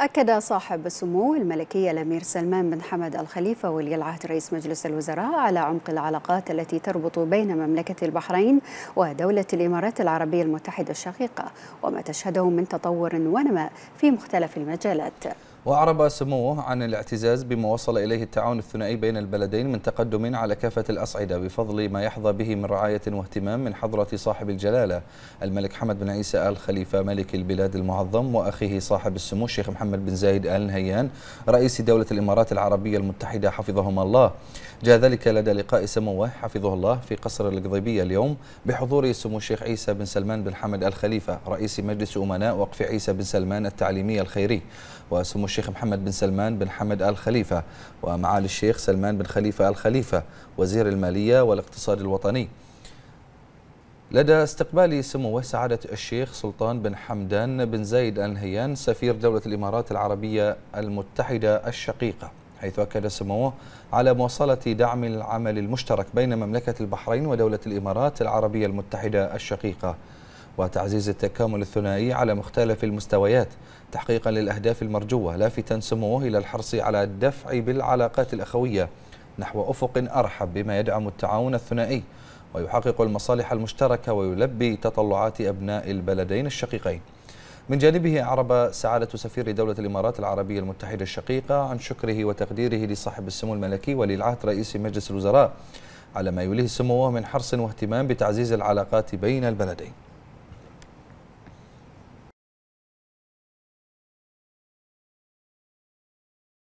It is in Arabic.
أكد صاحب السمو الملكي الأمير سلمان بن حمد الخليفة ولي العهد رئيس مجلس الوزراء على عمق العلاقات التي تربط بين مملكة البحرين ودولة الإمارات العربية المتحدة الشقيقة وما تشهده من تطور ونماء في مختلف المجالات وأعرب سموه عن الاعتزاز بما وصل إليه التعاون الثنائي بين البلدين من تقدم على كافة الأصعدة بفضل ما يحظى به من رعاية واهتمام من حضرة صاحب الجلالة الملك حمد بن عيسى آل خليفة ملك البلاد المعظم وأخيه صاحب السمو الشيخ محمد بن زايد آل نهيان رئيس دولة الإمارات العربية المتحدة حفظهما الله جاء ذلك لدى لقاء سموه حفظه الله في قصر القضيبية اليوم بحضور سمو الشيخ عيسى بن سلمان بن حمد الخليفة رئيس مجلس أمناء وقف عيسى بن سلمان التعليمي الخيري وسمو الشيخ محمد بن سلمان بن حمد آل خليفة ومعالي الشيخ سلمان بن خليفة آل خليفة وزير المالية والاقتصاد الوطني لدى استقبال سموه سعادة الشيخ سلطان بن حمدان بن زايد آل نهيان سفير دولة الإمارات العربية المتحدة الشقيقة حيث أكد سموه على مواصلة دعم العمل المشترك بين مملكة البحرين ودولة الإمارات العربية المتحدة الشقيقة وتعزيز التكامل الثنائي على مختلف المستويات تحقيقا للأهداف المرجوة لافتا سموه إلى الحرص على الدفع بالعلاقات الأخوية نحو أفق أرحب بما يدعم التعاون الثنائي ويحقق المصالح المشتركة ويلبي تطلعات أبناء البلدين الشقيقين من جانبه أعرب سعادة سفير دولة الإمارات العربية المتحدة الشقيقة عن شكره وتقديره لصاحب السمو الملكي ولي العهد رئيس مجلس الوزراء على ما يوليه سموه من حرص واهتمام بتعزيز العلاقات بين البلدين